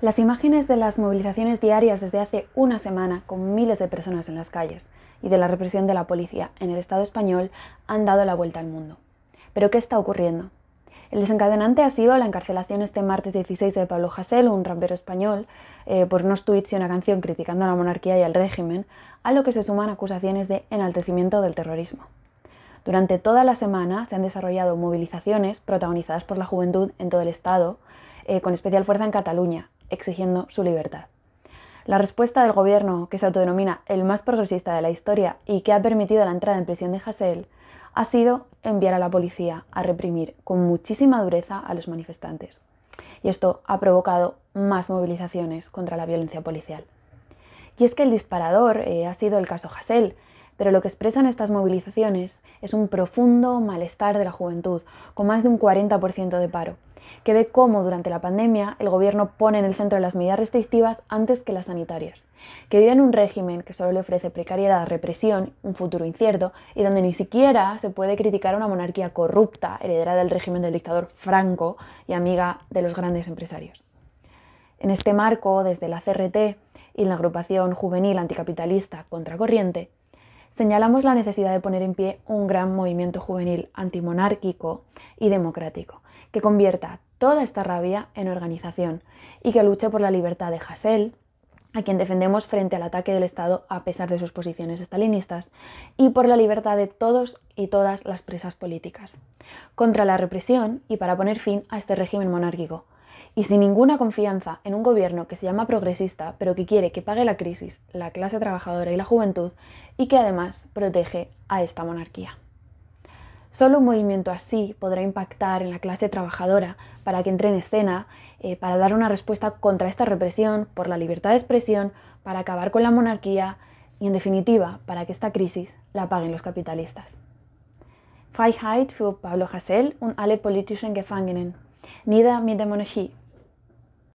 Las imágenes de las movilizaciones diarias desde hace una semana con miles de personas en las calles y de la represión de la policía en el Estado español han dado la vuelta al mundo. Pero ¿qué está ocurriendo? El desencadenante ha sido la encarcelación este martes 16 de Pablo Jasel, un rapero español, eh, por unos tweets y una canción criticando a la monarquía y al régimen, a lo que se suman acusaciones de enaltecimiento del terrorismo. Durante toda la semana se han desarrollado movilizaciones protagonizadas por la juventud en todo el Estado, eh, con especial fuerza en Cataluña, exigiendo su libertad. La respuesta del gobierno, que se autodenomina el más progresista de la historia y que ha permitido la entrada en prisión de Hassel, ha sido enviar a la policía a reprimir con muchísima dureza a los manifestantes. Y esto ha provocado más movilizaciones contra la violencia policial. Y es que el disparador eh, ha sido el caso Hassel, pero lo que expresan estas movilizaciones es un profundo malestar de la juventud, con más de un 40% de paro, que ve cómo durante la pandemia el gobierno pone en el centro las medidas restrictivas antes que las sanitarias, que vive en un régimen que solo le ofrece precariedad, represión, un futuro incierto y donde ni siquiera se puede criticar una monarquía corrupta, heredera del régimen del dictador Franco y amiga de los grandes empresarios. En este marco, desde la CRT y la agrupación juvenil anticapitalista Contracorriente, señalamos la necesidad de poner en pie un gran movimiento juvenil antimonárquico y democrático, que convierta toda esta rabia en organización y que luche por la libertad de Hassel, a quien defendemos frente al ataque del Estado a pesar de sus posiciones estalinistas, y por la libertad de todos y todas las presas políticas, contra la represión y para poner fin a este régimen monárquico, y sin ninguna confianza en un gobierno que se llama progresista, pero que quiere que pague la crisis la clase trabajadora y la juventud, y que además protege a esta monarquía. Solo un movimiento así podrá impactar en la clase trabajadora para que entre en escena, eh, para dar una respuesta contra esta represión, por la libertad de expresión, para acabar con la monarquía y, en definitiva, para que esta crisis la paguen los capitalistas. Freiheit für Pablo Hassel und alle politischen Gefangenen. Nieder mit der Monarchie.